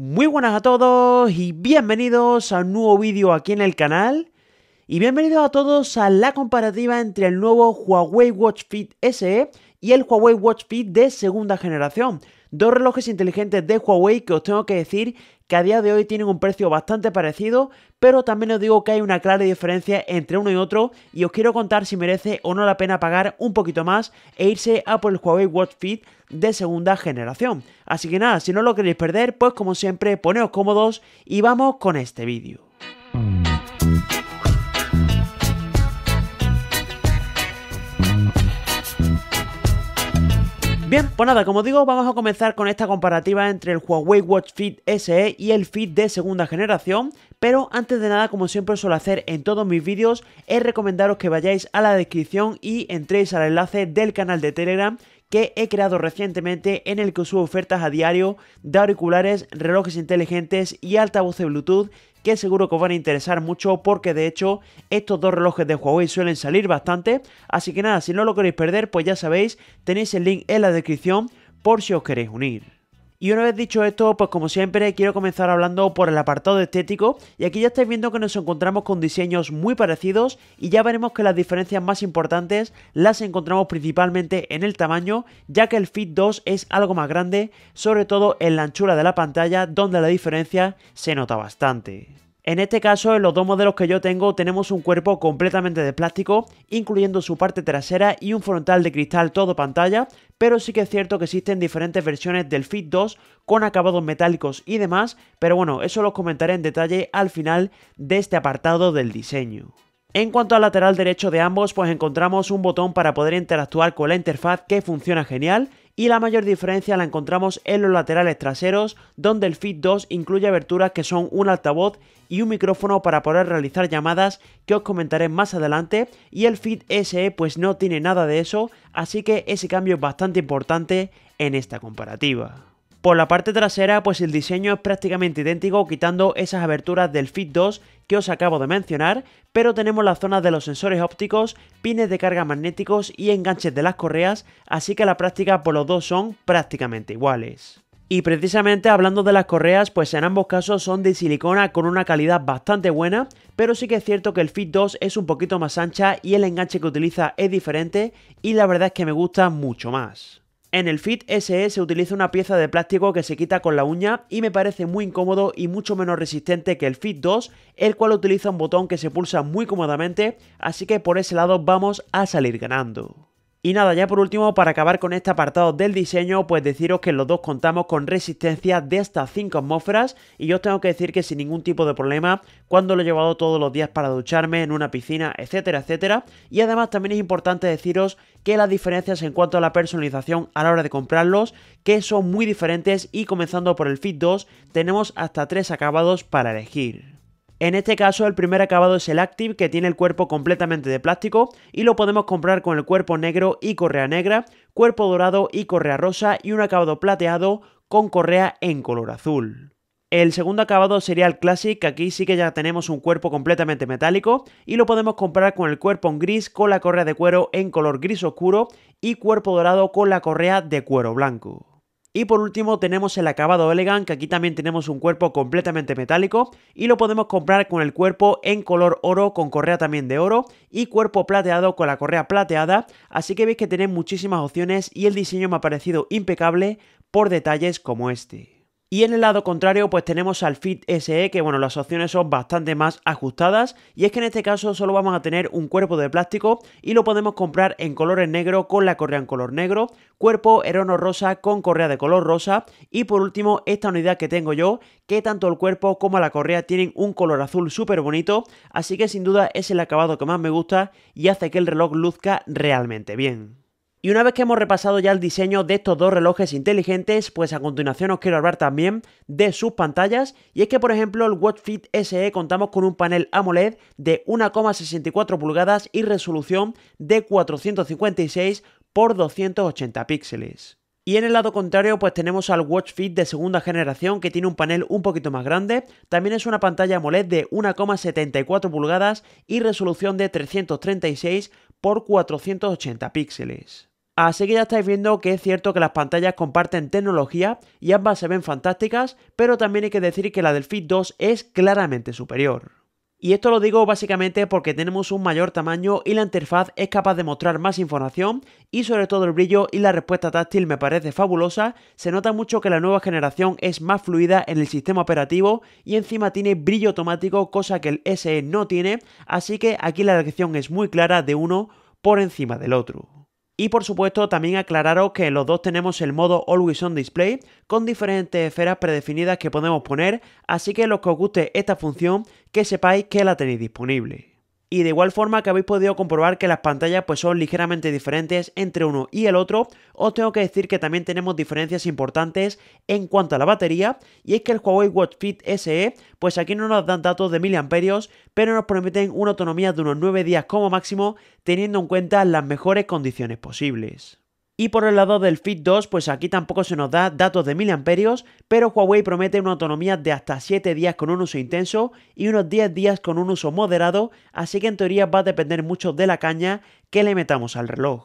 Muy buenas a todos y bienvenidos a un nuevo vídeo aquí en el canal. Y bienvenidos a todos a la comparativa entre el nuevo Huawei Watch Fit SE y el Huawei Watch Fit de segunda generación. Dos relojes inteligentes de Huawei que os tengo que decir que a día de hoy tienen un precio bastante parecido, pero también os digo que hay una clara diferencia entre uno y otro y os quiero contar si merece o no la pena pagar un poquito más e irse a por el Huawei Watch Fit de segunda generación. Así que nada, si no lo queréis perder, pues como siempre poneos cómodos y vamos con este vídeo. Bien, pues nada, como digo, vamos a comenzar con esta comparativa entre el Huawei Watch Fit SE y el Fit de segunda generación, pero antes de nada, como siempre suelo hacer en todos mis vídeos, es recomendaros que vayáis a la descripción y entréis al enlace del canal de Telegram que he creado recientemente en el que subo ofertas a diario de auriculares, relojes inteligentes y altavoces Bluetooth que seguro que os van a interesar mucho porque de hecho estos dos relojes de Huawei suelen salir bastante, así que nada, si no lo queréis perder pues ya sabéis, tenéis el link en la descripción por si os queréis unir. Y una vez dicho esto, pues como siempre quiero comenzar hablando por el apartado estético y aquí ya estáis viendo que nos encontramos con diseños muy parecidos y ya veremos que las diferencias más importantes las encontramos principalmente en el tamaño ya que el Fit 2 es algo más grande, sobre todo en la anchura de la pantalla donde la diferencia se nota bastante. En este caso, en los dos modelos que yo tengo, tenemos un cuerpo completamente de plástico, incluyendo su parte trasera y un frontal de cristal todo pantalla, pero sí que es cierto que existen diferentes versiones del Fit 2 con acabados metálicos y demás, pero bueno, eso los comentaré en detalle al final de este apartado del diseño. En cuanto al lateral derecho de ambos, pues encontramos un botón para poder interactuar con la interfaz que funciona genial y la mayor diferencia la encontramos en los laterales traseros, donde el Fit 2 incluye aberturas que son un altavoz y un micrófono para poder realizar llamadas que os comentaré más adelante y el Fit SE pues no tiene nada de eso, así que ese cambio es bastante importante en esta comparativa. Por la parte trasera, pues el diseño es prácticamente idéntico quitando esas aberturas del Fit 2 que os acabo de mencionar, pero tenemos las zonas de los sensores ópticos, pines de carga magnéticos y enganches de las correas, así que la práctica por los dos son prácticamente iguales. Y precisamente hablando de las correas, pues en ambos casos son de silicona con una calidad bastante buena, pero sí que es cierto que el Fit 2 es un poquito más ancha y el enganche que utiliza es diferente y la verdad es que me gusta mucho más. En el Fit SE se utiliza una pieza de plástico que se quita con la uña y me parece muy incómodo y mucho menos resistente que el Fit 2, el cual utiliza un botón que se pulsa muy cómodamente, así que por ese lado vamos a salir ganando. Y nada, ya por último, para acabar con este apartado del diseño, pues deciros que los dos contamos con resistencia de hasta 5 atmósferas y yo os tengo que decir que sin ningún tipo de problema, cuando lo he llevado todos los días para ducharme en una piscina, etcétera, etcétera. Y además también es importante deciros que las diferencias en cuanto a la personalización a la hora de comprarlos, que son muy diferentes y comenzando por el Fit 2, tenemos hasta 3 acabados para elegir. En este caso el primer acabado es el Active que tiene el cuerpo completamente de plástico y lo podemos comprar con el cuerpo negro y correa negra, cuerpo dorado y correa rosa y un acabado plateado con correa en color azul. El segundo acabado sería el Classic, que aquí sí que ya tenemos un cuerpo completamente metálico y lo podemos comprar con el cuerpo en gris con la correa de cuero en color gris oscuro y cuerpo dorado con la correa de cuero blanco. Y por último tenemos el acabado Elegant, que aquí también tenemos un cuerpo completamente metálico y lo podemos comprar con el cuerpo en color oro con correa también de oro y cuerpo plateado con la correa plateada, así que veis que tenéis muchísimas opciones y el diseño me ha parecido impecable por detalles como este. Y en el lado contrario, pues tenemos al Fit SE, que bueno, las opciones son bastante más ajustadas. Y es que en este caso solo vamos a tener un cuerpo de plástico y lo podemos comprar en colores negro con la correa en color negro, cuerpo erono rosa con correa de color rosa. Y por último, esta unidad que tengo yo, que tanto el cuerpo como la correa tienen un color azul súper bonito. Así que sin duda es el acabado que más me gusta y hace que el reloj luzca realmente bien. Y una vez que hemos repasado ya el diseño de estos dos relojes inteligentes, pues a continuación os quiero hablar también de sus pantallas. Y es que, por ejemplo, el Watch Fit SE contamos con un panel AMOLED de 1,64 pulgadas y resolución de 456 por 280 píxeles. Y en el lado contrario, pues tenemos al Watch Fit de segunda generación que tiene un panel un poquito más grande. También es una pantalla AMOLED de 1,74 pulgadas y resolución de 336 por 480 píxeles. Así que ya estáis viendo que es cierto que las pantallas comparten tecnología y ambas se ven fantásticas, pero también hay que decir que la del Fit 2 es claramente superior. Y esto lo digo básicamente porque tenemos un mayor tamaño y la interfaz es capaz de mostrar más información y sobre todo el brillo y la respuesta táctil me parece fabulosa, se nota mucho que la nueva generación es más fluida en el sistema operativo y encima tiene brillo automático cosa que el SE no tiene, así que aquí la elección es muy clara de uno por encima del otro. Y por supuesto también aclararos que los dos tenemos el modo Always on Display con diferentes esferas predefinidas que podemos poner, así que los que os guste esta función que sepáis que la tenéis disponible. Y de igual forma que habéis podido comprobar que las pantallas pues son ligeramente diferentes entre uno y el otro, os tengo que decir que también tenemos diferencias importantes en cuanto a la batería, y es que el Huawei Watch Fit SE, pues aquí no nos dan datos de miliamperios, pero nos prometen una autonomía de unos 9 días como máximo, teniendo en cuenta las mejores condiciones posibles. Y por el lado del Fit 2, pues aquí tampoco se nos da datos de miliamperios, pero Huawei promete una autonomía de hasta 7 días con un uso intenso y unos 10 días con un uso moderado, así que en teoría va a depender mucho de la caña que le metamos al reloj.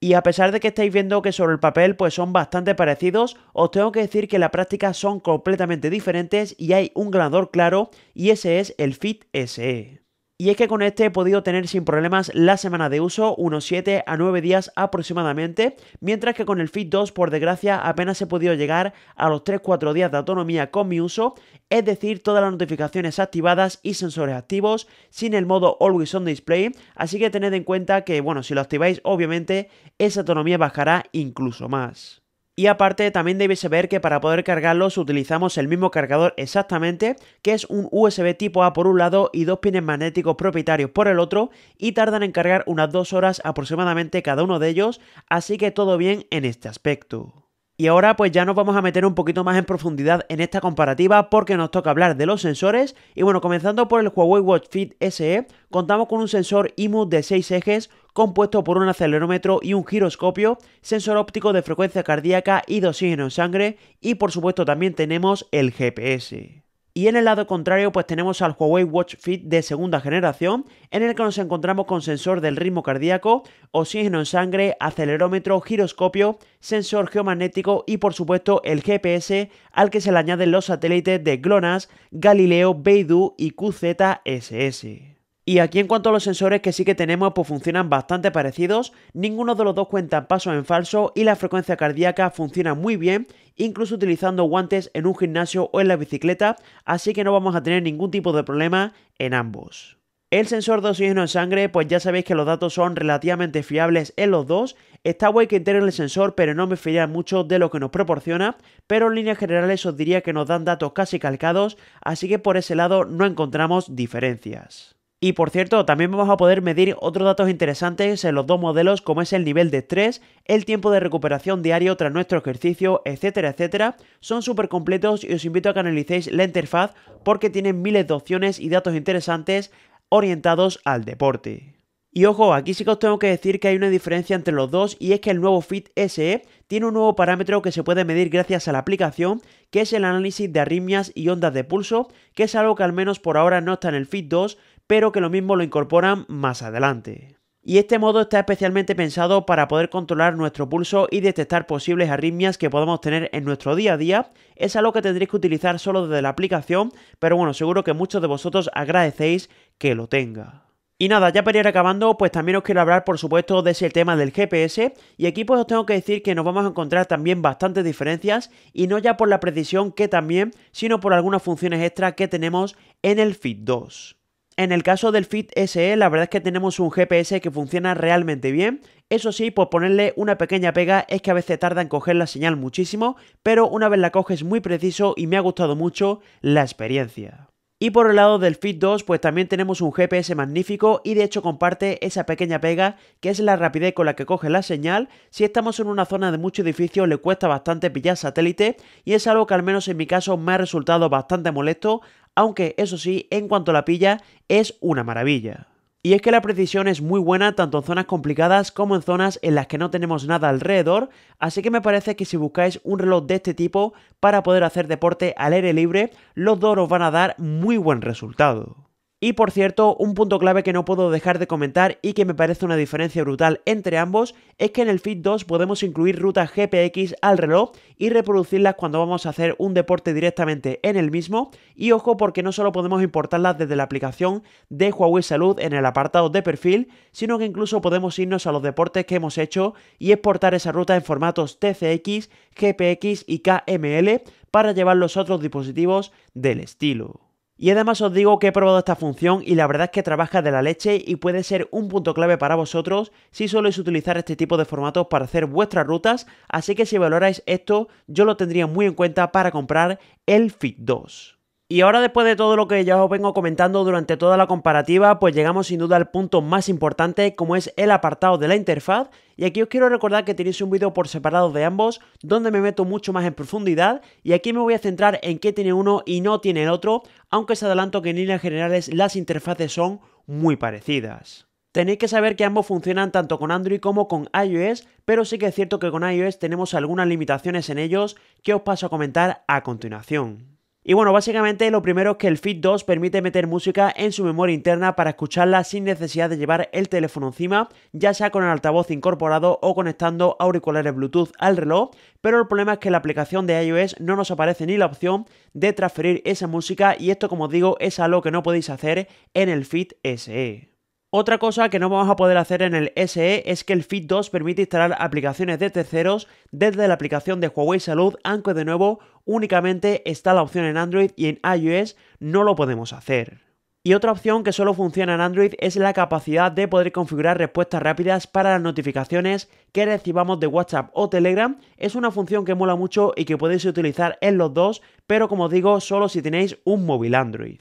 Y a pesar de que estáis viendo que sobre el papel pues son bastante parecidos, os tengo que decir que en la práctica son completamente diferentes y hay un ganador claro y ese es el Fit SE. Y es que con este he podido tener sin problemas la semana de uso, unos 7 a 9 días aproximadamente, mientras que con el Fit 2 por desgracia apenas he podido llegar a los 3-4 días de autonomía con mi uso, es decir, todas las notificaciones activadas y sensores activos sin el modo Always on Display, así que tened en cuenta que bueno, si lo activáis obviamente esa autonomía bajará incluso más. Y aparte también debéis saber que para poder cargarlos utilizamos el mismo cargador exactamente, que es un USB tipo A por un lado y dos pines magnéticos propietarios por el otro y tardan en cargar unas dos horas aproximadamente cada uno de ellos, así que todo bien en este aspecto. Y ahora pues ya nos vamos a meter un poquito más en profundidad en esta comparativa porque nos toca hablar de los sensores y bueno, comenzando por el Huawei Watch Fit SE, contamos con un sensor IMU de 6 ejes compuesto por un acelerómetro y un giroscopio, sensor óptico de frecuencia cardíaca y de oxígeno en sangre y por supuesto también tenemos el GPS. Y en el lado contrario pues tenemos al Huawei Watch Fit de segunda generación en el que nos encontramos con sensor del ritmo cardíaco, oxígeno en sangre, acelerómetro, giroscopio, sensor geomagnético y por supuesto el GPS al que se le añaden los satélites de GLONASS, Galileo, Beidou y QZSS. Y aquí en cuanto a los sensores que sí que tenemos, pues funcionan bastante parecidos, ninguno de los dos cuenta pasos en falso y la frecuencia cardíaca funciona muy bien, incluso utilizando guantes en un gimnasio o en la bicicleta, así que no vamos a tener ningún tipo de problema en ambos. El sensor de oxígeno en sangre, pues ya sabéis que los datos son relativamente fiables en los dos. Está guay que integren el sensor, pero no me fiaría mucho de lo que nos proporciona. Pero en líneas generales os diría que nos dan datos casi calcados, así que por ese lado no encontramos diferencias. Y por cierto, también vamos a poder medir otros datos interesantes en los dos modelos como es el nivel de estrés, el tiempo de recuperación diario tras nuestro ejercicio, etcétera, etcétera. Son súper completos y os invito a que analicéis la interfaz porque tienen miles de opciones y datos interesantes orientados al deporte. Y ojo, aquí sí que os tengo que decir que hay una diferencia entre los dos y es que el nuevo Fit SE tiene un nuevo parámetro que se puede medir gracias a la aplicación, que es el análisis de arritmias y ondas de pulso, que es algo que al menos por ahora no está en el Fit 2, pero que lo mismo lo incorporan más adelante. Y este modo está especialmente pensado para poder controlar nuestro pulso y detectar posibles arritmias que podamos tener en nuestro día a día. Es algo que tendréis que utilizar solo desde la aplicación, pero bueno, seguro que muchos de vosotros agradecéis que lo tenga. Y nada, ya para ir acabando, pues también os quiero hablar por supuesto de ese tema del GPS y aquí pues os tengo que decir que nos vamos a encontrar también bastantes diferencias y no ya por la precisión que también, sino por algunas funciones extra que tenemos en el Fit 2. En el caso del Fit SE, la verdad es que tenemos un GPS que funciona realmente bien. Eso sí, por ponerle una pequeña pega es que a veces tarda en coger la señal muchísimo, pero una vez la coges muy preciso y me ha gustado mucho la experiencia. Y por el lado del Fit 2, pues también tenemos un GPS magnífico y de hecho comparte esa pequeña pega que es la rapidez con la que coge la señal. Si estamos en una zona de mucho edificio le cuesta bastante pillar satélite y es algo que al menos en mi caso me ha resultado bastante molesto, aunque eso sí, en cuanto la pilla, es una maravilla. Y es que la precisión es muy buena tanto en zonas complicadas como en zonas en las que no tenemos nada alrededor, así que me parece que si buscáis un reloj de este tipo para poder hacer deporte al aire libre, los dos os van a dar muy buen resultado. Y por cierto, un punto clave que no puedo dejar de comentar y que me parece una diferencia brutal entre ambos es que en el Fit 2 podemos incluir rutas GPX al reloj y reproducirlas cuando vamos a hacer un deporte directamente en el mismo. Y ojo porque no solo podemos importarlas desde la aplicación de Huawei Salud en el apartado de perfil, sino que incluso podemos irnos a los deportes que hemos hecho y exportar esa ruta en formatos TCX, GPX y KML para llevar los otros dispositivos del estilo. Y además os digo que he probado esta función y la verdad es que trabaja de la leche y puede ser un punto clave para vosotros si soléis utilizar este tipo de formatos para hacer vuestras rutas, así que si valoráis esto yo lo tendría muy en cuenta para comprar el Fit 2. Y ahora después de todo lo que ya os vengo comentando durante toda la comparativa, pues llegamos sin duda al punto más importante como es el apartado de la interfaz y aquí os quiero recordar que tenéis un vídeo por separado de ambos donde me meto mucho más en profundidad y aquí me voy a centrar en qué tiene uno y no tiene el otro, aunque os adelanto que en líneas generales las interfaces son muy parecidas. Tenéis que saber que ambos funcionan tanto con Android como con iOS, pero sí que es cierto que con iOS tenemos algunas limitaciones en ellos que os paso a comentar a continuación. Y bueno, básicamente lo primero es que el Fit 2 permite meter música en su memoria interna para escucharla sin necesidad de llevar el teléfono encima, ya sea con el altavoz incorporado o conectando auriculares Bluetooth al reloj, pero el problema es que la aplicación de iOS no nos aparece ni la opción de transferir esa música y esto como os digo es algo que no podéis hacer en el Fit SE. Otra cosa que no vamos a poder hacer en el SE es que el Fit 2 permite instalar aplicaciones de terceros desde la aplicación de Huawei Salud, aunque de nuevo únicamente está la opción en Android y en iOS no lo podemos hacer. Y otra opción que solo funciona en Android es la capacidad de poder configurar respuestas rápidas para las notificaciones que recibamos de WhatsApp o Telegram. Es una función que mola mucho y que podéis utilizar en los dos, pero como digo, solo si tenéis un móvil Android.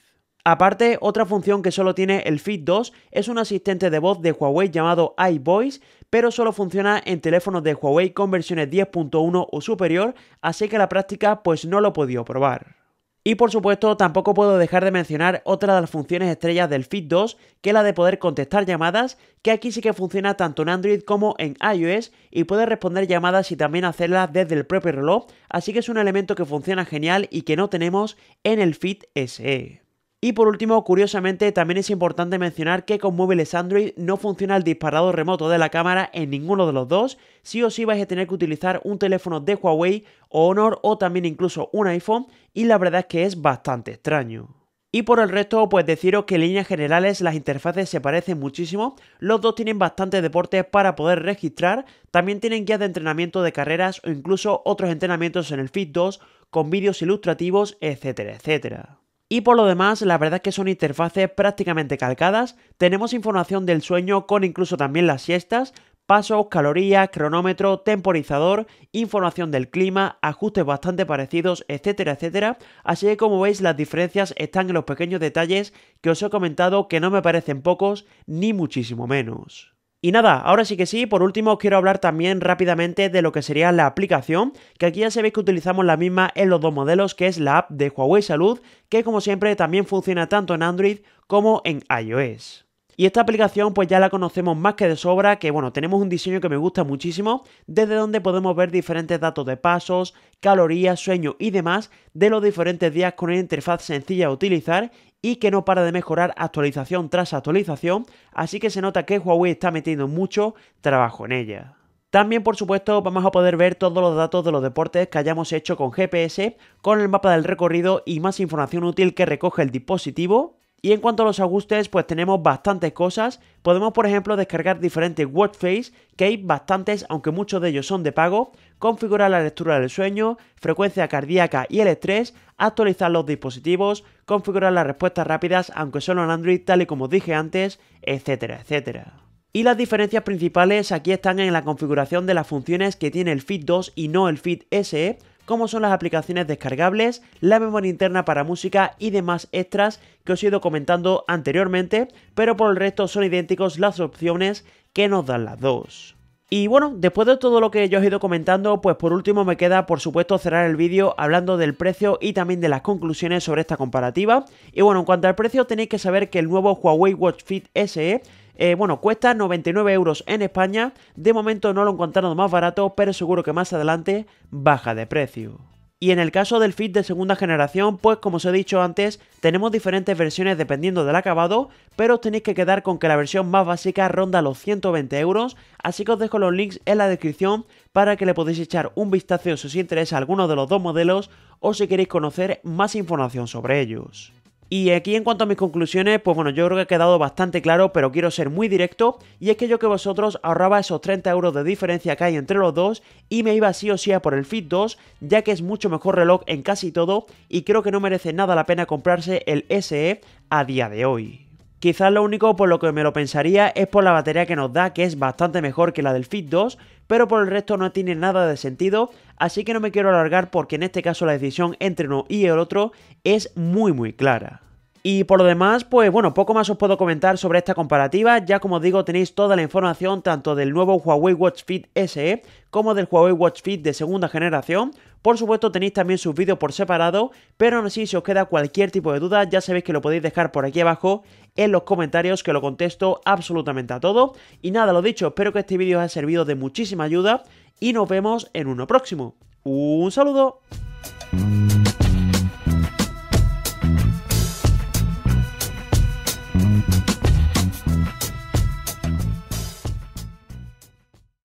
Aparte, otra función que solo tiene el Fit 2 es un asistente de voz de Huawei llamado iVoice, pero solo funciona en teléfonos de Huawei con versiones 10.1 o superior, así que la práctica pues no lo he podido probar. Y por supuesto, tampoco puedo dejar de mencionar otra de las funciones estrellas del Fit 2, que es la de poder contestar llamadas, que aquí sí que funciona tanto en Android como en iOS y puede responder llamadas y también hacerlas desde el propio reloj, así que es un elemento que funciona genial y que no tenemos en el Fit SE. Y por último, curiosamente, también es importante mencionar que con móviles Android no funciona el disparador remoto de la cámara en ninguno de los dos. Sí o sí vais a tener que utilizar un teléfono de Huawei o Honor o también incluso un iPhone y la verdad es que es bastante extraño. Y por el resto, pues deciros que en líneas generales las interfaces se parecen muchísimo, los dos tienen bastantes deportes para poder registrar, también tienen guías de entrenamiento de carreras o incluso otros entrenamientos en el Fit 2 con vídeos ilustrativos, etcétera, etcétera. Y por lo demás, la verdad es que son interfaces prácticamente calcadas, tenemos información del sueño con incluso también las siestas, pasos, calorías, cronómetro, temporizador, información del clima, ajustes bastante parecidos, etcétera, etcétera. Así que como veis las diferencias están en los pequeños detalles que os he comentado que no me parecen pocos ni muchísimo menos. Y nada, ahora sí que sí, por último os quiero hablar también rápidamente de lo que sería la aplicación, que aquí ya sabéis que utilizamos la misma en los dos modelos, que es la app de Huawei Salud, que como siempre también funciona tanto en Android como en iOS. Y esta aplicación pues ya la conocemos más que de sobra, que bueno, tenemos un diseño que me gusta muchísimo, desde donde podemos ver diferentes datos de pasos, calorías, sueño y demás de los diferentes días con una interfaz sencilla de utilizar y que no para de mejorar actualización tras actualización, así que se nota que Huawei está metiendo mucho trabajo en ella. También, por supuesto, vamos a poder ver todos los datos de los deportes que hayamos hecho con GPS, con el mapa del recorrido y más información útil que recoge el dispositivo. Y en cuanto a los ajustes, pues tenemos bastantes cosas. Podemos, por ejemplo, descargar diferentes watch face, que hay bastantes, aunque muchos de ellos son de pago, configurar la lectura del sueño, frecuencia cardíaca y el estrés, actualizar los dispositivos, configurar las respuestas rápidas aunque solo en Android tal y como dije antes, etcétera, etcétera. Y las diferencias principales aquí están en la configuración de las funciones que tiene el Fit 2 y no el Fit SE, como son las aplicaciones descargables, la memoria interna para música y demás extras que os he ido comentando anteriormente, pero por el resto son idénticos las opciones que nos dan las dos. Y bueno, después de todo lo que yo os he ido comentando, pues por último me queda por supuesto cerrar el vídeo hablando del precio y también de las conclusiones sobre esta comparativa. Y bueno, en cuanto al precio tenéis que saber que el nuevo Huawei Watch Fit SE eh, bueno, cuesta 99 euros en España. De momento no lo encontrado más barato, pero seguro que más adelante baja de precio. Y en el caso del Fit de segunda generación, pues como os he dicho antes, tenemos diferentes versiones dependiendo del acabado, pero os tenéis que quedar con que la versión más básica ronda los 120 euros, así que os dejo los links en la descripción para que le podéis echar un vistazo si os interesa alguno de los dos modelos o si queréis conocer más información sobre ellos. Y aquí en cuanto a mis conclusiones, pues bueno, yo creo que ha quedado bastante claro, pero quiero ser muy directo, y es que yo que vosotros ahorraba esos 30 euros de diferencia que hay entre los dos, y me iba sí o sí a por el Fit 2, ya que es mucho mejor reloj en casi todo, y creo que no merece nada la pena comprarse el SE a día de hoy. Quizás lo único por lo que me lo pensaría es por la batería que nos da, que es bastante mejor que la del Fit 2, pero por el resto no tiene nada de sentido, así que no me quiero alargar porque en este caso la decisión entre uno y el otro es muy muy clara. Y por lo demás, pues bueno, poco más os puedo comentar sobre esta comparativa, ya como digo tenéis toda la información tanto del nuevo Huawei Watch Fit SE como del Huawei Watch Fit de segunda generación. Por supuesto tenéis también sus vídeos por separado, pero aún así si os queda cualquier tipo de duda ya sabéis que lo podéis dejar por aquí abajo en los comentarios que lo contesto absolutamente a todo. Y nada, lo dicho, espero que este vídeo os haya servido de muchísima ayuda y nos vemos en uno próximo. Un saludo.